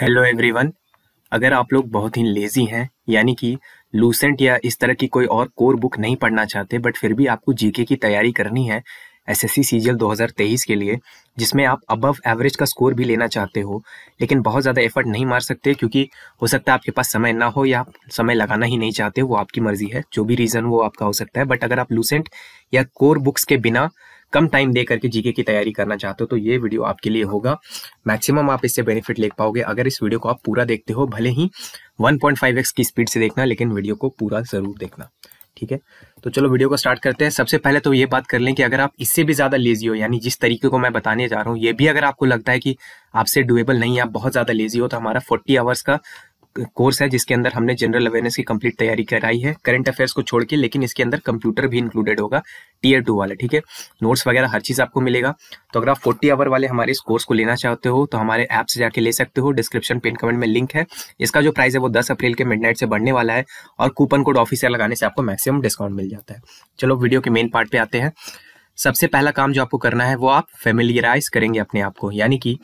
hello everyone अगर आप लोग बहुत ही लेजी हैं यानी कि लूसेंट या इस तरह की कोई और कोर बुक नहीं पढ़ना चाहते बट फिर भी आपको जीके की तैयारी करनी है एसएससी सीजीएल 2023 के लिए जिसमें आप अबव एवरेज का स्कोर भी लेना चाहते हो लेकिन बहुत ज़्यादा एफर्ट नहीं मार सकते क्योंकि हो सकता है आपके पास समय ना हो या समय लगाना ही नहीं चाहते वो आपकी मर्ज़ी है जो भी रीज़न वो आपका हो सकता है बट अगर आप लूसेंट या कोर बुक्स के बिना कम टाइम दे करके जीके की तैयारी करना चाहते हो तो ये वीडियो आपके लिए होगा मैक्सिमम आप इससे बेनिफिट ले पाओगे अगर इस वीडियो को आप पूरा देखते हो भले ही 1.5x की स्पीड से देखना लेकिन वीडियो को पूरा ज़रूर देखना ठीक है तो चलो वीडियो को स्टार्ट करते हैं सबसे पहले तो ये बात कर लें कि अगर आप इससे भी ज़्यादा लेजी हो यानी जिस तरीके को मैं बताने जा रहा हूँ ये भी अगर आपको लगता है कि आपसे डुएबल नहीं है आप बहुत ज़्यादा लेजी हो तो हमारा फोर्टी आवर्स का कोर्स है जिसके अंदर हमने जनरल अवेयरनेस की कंप्लीट तैयारी कराई है करंट अफेयर्स को छोड़ के लेकिन इसके अंदर कंप्यूटर भी इंक्लूडेड होगा टीयर टू वाला ठीक है नोट्स वगैरह हर चीज़ आपको मिलेगा तो अगर आप फोर्टी आवर वाले हमारे इस कोर्स को लेना चाहते हो तो हमारे ऐप से जाके ले सकते हो डिस्क्रिप्शन पिन कमेंट में लिंक है इसका जो प्राइस है वो दस अप्रैल के मिडनाइट से बढ़ने वाला है और कूपन कोड ऑफिसर लगाने से आपको मैक्सिमम डिस्काउंट मिल जाता है चलो वीडियो के मेन पार्ट पे आते हैं सबसे पहला काम जो आपको करना है वो आप फेमिलियराइज करेंगे अपने आप को यानी कि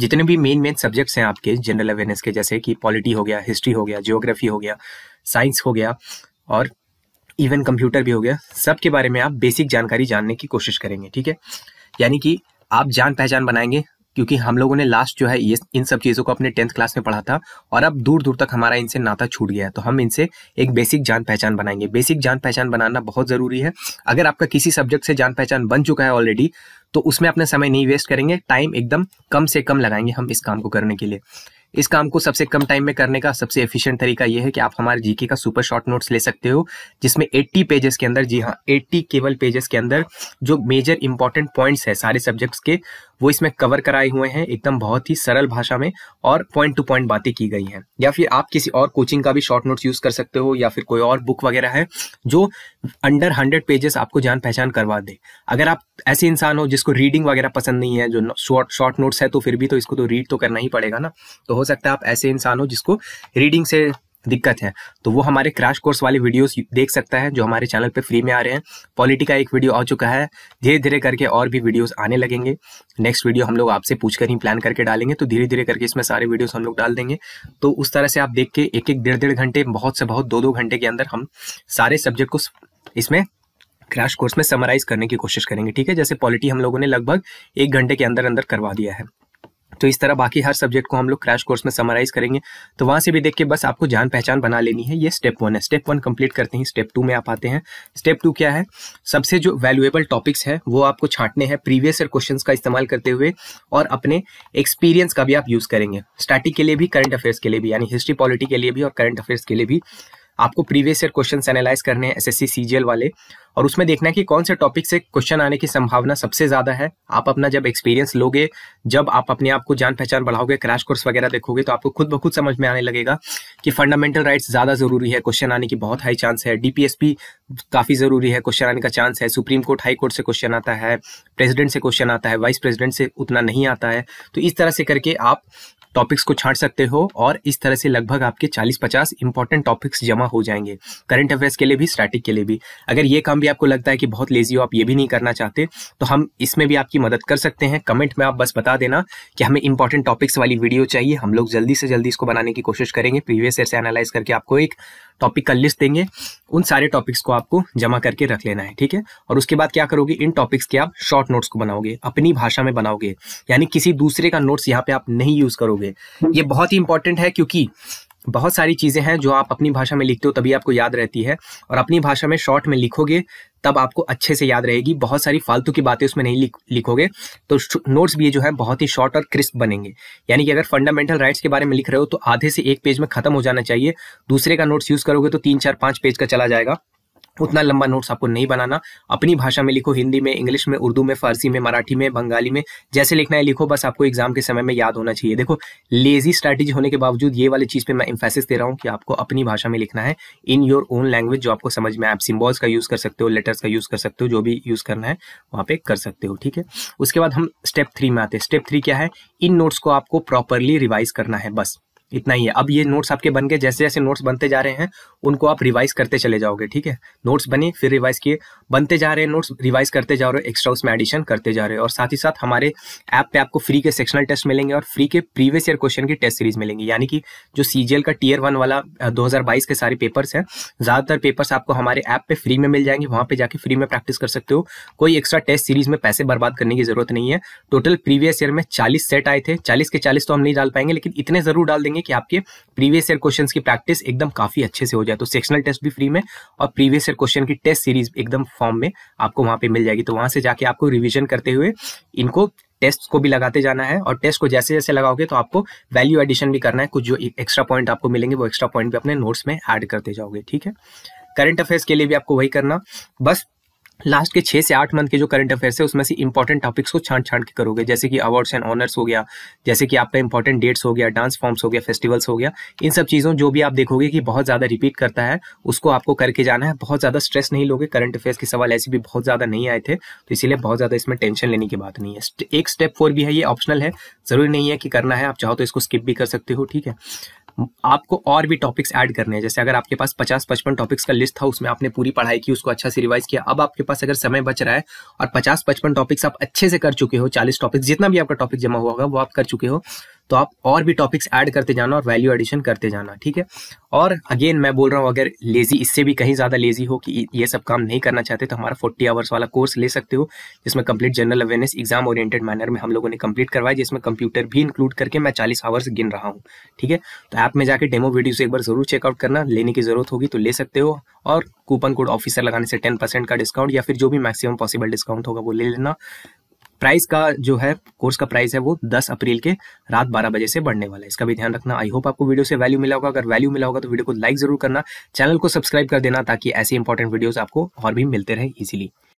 जितने भी मेन मेन सब्जेक्ट्स हैं आपके जनरल अवेयरनेस के जैसे कि पॉलिटी हो गया हिस्ट्री हो गया जियोग्राफी हो गया साइंस हो गया और इवन कंप्यूटर भी हो गया सब के बारे में आप बेसिक जानकारी जानने की कोशिश करेंगे ठीक है यानी कि आप जान पहचान बनाएंगे क्योंकि हम लोगों ने लास्ट जो है ये इन सब चीज़ों को अपने टेंथ क्लास में पढ़ा था और अब दूर दूर तक हमारा इनसे नाता छूट गया है तो हम इनसे एक बेसिक जान पहचान बनाएंगे बेसिक जान पहचान बनाना बहुत ज़रूरी है अगर आपका किसी सब्जेक्ट से जान पहचान बन चुका है ऑलरेडी तो उसमें अपना समय नहीं वेस्ट करेंगे टाइम एकदम कम से कम लगाएंगे हम इस काम को करने के लिए इस काम को सबसे कम टाइम में करने का सबसे एफिशिएंट तरीका यह है कि आप हमारे जीके का सुपर शॉर्ट नोट्स ले सकते हो जिसमें 80 पेजेस के अंदर जी हाँ 80 केवल पेजेस के अंदर जो मेजर इंपॉर्टेंट पॉइंट्स है सारे सब्जेक्ट्स के वो इसमें कवर कराए हुए हैं एकदम बहुत ही सरल भाषा में और पॉइंट टू पॉइंट बातें की गई हैं या फिर आप किसी और कोचिंग का भी शॉर्ट नोट्स यूज कर सकते हो या फिर कोई और बुक वगैरह है जो अंडर हंड्रेड पेजेस आपको जान पहचान करवा दे अगर आप ऐसे इंसान हो जिसको रीडिंग वगैरह पसंद नहीं है जो शॉर्ट शॉर्ट नोट्स है तो फिर भी तो इसको तो रीड तो करना ही पड़ेगा ना तो हो सकता है आप ऐसे इंसान हो जिसको रीडिंग से दिक्कत है तो वो हमारे क्रैश कोर्स वाले वीडियोस देख सकता है जो हमारे चैनल पे फ्री में आ रहे हैं पॉलिटी का एक वीडियो आ चुका है धीरे धीरे करके और भी वीडियोस आने लगेंगे नेक्स्ट वीडियो हम लोग आपसे पूछकर ही प्लान करके डालेंगे तो धीरे धीरे करके इसमें सारे वीडियोस हम लोग डाल देंगे तो उस तरह से आप देख के एक एक डेढ़ डेढ़ घंटे बहुत से बहुत दो दो घंटे के अंदर हम सारे सब्जेक्ट को इसमें क्रैश कोर्स में समराइज करने की कोशिश करेंगे ठीक है जैसे पॉलिटी हम लोगों ने लगभग एक घंटे के अंदर अंदर करवा दिया है तो इस तरह बाकी हर सब्जेक्ट को हम लोग क्रैश कोर्स में समराइज करेंगे तो वहां से भी देख के बस आपको जान पहचान बना लेनी है ये स्टेप वन है स्टेप वन कंप्लीट करते हैं स्टेप टू में आप आते हैं स्टेप टू क्या है सबसे जो वैल्यूएबल टॉपिक्स है वो आपको छांटने हैं प्रीवियस ईयर क्वेश्चन का इस्तेमाल करते हुए और अपने एक्सपीरियंस का भी आप यूज करेंगे स्टैटिक के लिए भी करंट अफेयर्स के लिए भी यानी हिस्ट्री पॉलिटी के लिए भी और करंट अफेयर्स के लिए भी आपको प्रीवियस ईयर क्वेश्चन एनालाइज करने हैं एस एस वाले और उसमें देखना है कि कौन से टॉपिक से क्वेश्चन आने की संभावना सबसे ज्यादा है आप अपना जब एक्सपीरियंस लोगे जब आप अपने आप को जान पहचान बढ़ाओगे क्रैश कोर्स वगैरह देखोगे तो आपको खुद ब खुद समझ में आने लगेगा कि फंडामेंटल राइट्स ज्यादा जरूरी है क्वेश्चन आने की बहुत हाई चांस है डीपीएसपी काफी जरूरी है क्वेश्चन आने का चांस है सुप्रीम कोर्ट हाई कोर्ट से क्वेश्चन आता है प्रेसिडेंट से क्वेश्चन आता है वाइस प्रेसिडेंट से उतना नहीं आता है तो इस तरह से करके आप टॉपिक्स को छाट सकते हो और इस तरह से लगभग आपके 40-50 इंपॉर्टेंट टॉपिक्स जमा हो जाएंगे करंट अफेयर्स के लिए भी स्टैटिक के लिए भी अगर ये काम भी आपको लगता है कि बहुत लेजी हो आप ये भी नहीं करना चाहते तो हम इसमें भी आपकी मदद कर सकते हैं कमेंट में आप बस बता देना कि हमें इंपॉर्टेंट टॉपिक्स वाली वीडियो चाहिए हम लोग जल्दी से जल्दी इसको बनाने की कोशिश करेंगे प्रीवियस ईयर से एनालाइज करके आपको एक टॉपिक का लिस्ट देंगे उन सारे टॉपिक्स को आपको जमा करके रख लेना है ठीक है और उसके बाद क्या करोगे इन टॉपिक्स के आप शॉर्ट नोट्स को बनाओगे अपनी भाषा में बनाओगे यानी किसी दूसरे का नोट्स यहाँ पे आप नहीं यूज करोगे ये बहुत ही इंपॉर्टेंट है क्योंकि बहुत सारी चीज़ें हैं जो आप अपनी भाषा में लिखते हो तभी आपको याद रहती है और अपनी भाषा में शॉर्ट में लिखोगे तब आपको अच्छे से याद रहेगी बहुत सारी फालतू की बातें उसमें नहीं लिखोगे तो नोट्स भी जो है बहुत ही शॉर्ट और क्रिस्प बनेंगे यानी कि अगर फंडामेंटल राइट्स के बारे में लिख रहे हो तो आधे से एक पेज में खत्म हो जाना चाहिए दूसरे का नोट्स यूज करोगे तो तीन चार पाँच पेज का चला जाएगा उतना लंबा नोट्स आपको नहीं बनाना अपनी भाषा में लिखो हिंदी में इंग्लिश में उर्दू में फारसी में मराठी में बंगाली में जैसे लिखना है लिखो बस आपको एग्जाम के समय में याद होना चाहिए देखो लेजी स्ट्रैटेजी होने के बावजूद ये वाली चीज़ पे मैं इम्फेसिस दे रहा हूँ कि आपको अपनी भाषा में लिखना है इन योर ओन लैंग्वेज जो आपको समझ में आप सिम्बॉल्स का यूज़ कर सकते हो लेटर्स का यूज़ कर सकते हो जो भी यूज़ करना है वहाँ पे कर सकते हो ठीक है उसके बाद हम स्टेप थ्री में आते हैं स्टेप थ्री क्या है इन नोट्स को आपको प्रॉपरली रिवाइज करना है बस इतना ही है अब ये नोट्स आपके बन गए जैसे जैसे नोट्स बनते जा रहे हैं उनको आप रिवाइज करते चले जाओगे ठीक है नोट्स बने फिर रिवाइज किए बनते जा रहे हैं नोट्स रिवाइज करते जा रहे हो एक्स्ट्रा उसमें एडिशन करते जा रहे हो और साथ ही साथ हमारे ऐप पे आपको फ्री के सेक्शनल टेस्ट मिलेंगे और फ्री के प्रीवियस ईयर क्वेश्चन की टेस्ट सीरीज मिलेंगी यानी कि जो सी का टीयर वन वाला दो के सारे पेपर्स हैं ज़्यादातर पेपर्स आपको हमारे ऐप पे फ्री में मिल जाएंगे वहाँ पर जाके फ्री में प्रैक्टिस कर सकते हो कोई एक्स्ट्रा टेस्ट सीरीज में पैसे बर्बाद करने की जरूरत नहीं है टोटल प्रीवियस ईयर में चालीस सेट आए थे चालीस के चालीस तो हम नहीं डाल पाएंगे लेकिन इतने जरूर डाल देंगे करेंगे कि आपके प्रीवियस ईयर क्वेश्चन की प्रैक्टिस एकदम काफी अच्छे से हो जाए तो सेक्शनल टेस्ट भी फ्री में और प्रीवियस ईयर क्वेश्चन की टेस्ट सीरीज एकदम फॉर्म में आपको वहां पर मिल जाएगी तो वहां से जाके आपको रिविजन करते हुए इनको टेस्ट को भी लगाते जाना है और टेस्ट को जैसे जैसे लगाओगे तो आपको वैल्यू एडिशन भी करना है कुछ जो एक्स्ट्रा पॉइंट आपको मिलेंगे वो एक्स्ट्रा पॉइंट भी अपने नोट्स में ऐड करते जाओगे ठीक है करंट अफेयर्स के लिए भी आपको वही करना बस लास्ट के छः से आठ मंथ के जो करंट अफेयर्स है उसमें से इंपॉर्टेंट टॉपिक्स को छांट छांट के करोगे जैसे कि अवार्ड्स एंड ऑनर्स हो गया जैसे कि आपका इंपॉर्टेंट डेट्स हो गया डांस फॉर्म्स हो गया फेस्टिवल्स हो गया इन सब चीज़ों जो भी आप देखोगे कि बहुत ज़्यादा रिपीट करता है उसको आपको करके जाना है बहुत ज़्यादा स्ट्रेस नहीं लोगे करंट अफेयर्स के सवाल ऐसे भी बहुत ज़्यादा नहीं आए थे तो इसीलिए बहुत ज़्यादा इसमें टेंशन लेने की बात नहीं है एक स्टेप फोर भी है ये ऑप्शनल है ज़रूरी नहीं है कि करना है आप चाहो तो इसको स्किप भी कर सकते हो ठीक है आपको और भी टॉपिक्स ऐड करने हैं जैसे अगर आपके पास पचास पचपन टॉपिक्स का लिस्ट था उसमें आपने पूरी पढ़ाई की उसको अच्छा से रिवाइज किया अब आपके पास अगर समय बच रहा है और पचास पचपन टॉपिक्स आप अच्छे से कर चुके हो चालीस टॉपिक्स जितना भी आपका टॉपिक जमा हुआ होगा वो आप कर चुके हो तो आप और भी टॉपिक्स ऐड करते जाना और वैल्यू एडिशन करते जाना ठीक है और अगेन मैं बोल रहा हूँ अगर लेजी इससे भी कहीं ज़्यादा लेजी हो कि ये सब काम नहीं करना चाहते तो हमारा फोर्टी आवर्स वाला कोर्स ले सकते हो जिसमें complete general awareness exam oriented manner में हम लोगों ने कंप्लीट करवाया जिसमें कंप्यूटर भी इंक्लूड करके मैं चालीस आवर्स गिन रहा हूँ ठीक है तो ऐप में जाकर डेमो वीडियोज एक बार जरूर चेकआउट करना लेने की जरूरत होगी तो ले सकते हो और कूपन कोड ऑफिसर लगाने से टेन परसेंट का डिस्काउंट या फिर जो भी मैक्सिमम पॉसिबल डिस्काउंट होगा वो ले लेना प्राइस का जो है कोर्स का प्राइस है वो 10 अप्रैल के रात 12 बजे से बढ़ने वाला है इसका भी ध्यान रखना आई होप आपको वीडियो से वैल्यू मिला होगा अगर वैल्यू मिला होगा तो वीडियो को लाइक जरूर करना चैनल को सब्सक्राइब कर देना ताकि ऐसे इंपॉर्टेंट वीडियोस आपको और भी मिलते रहे इजीली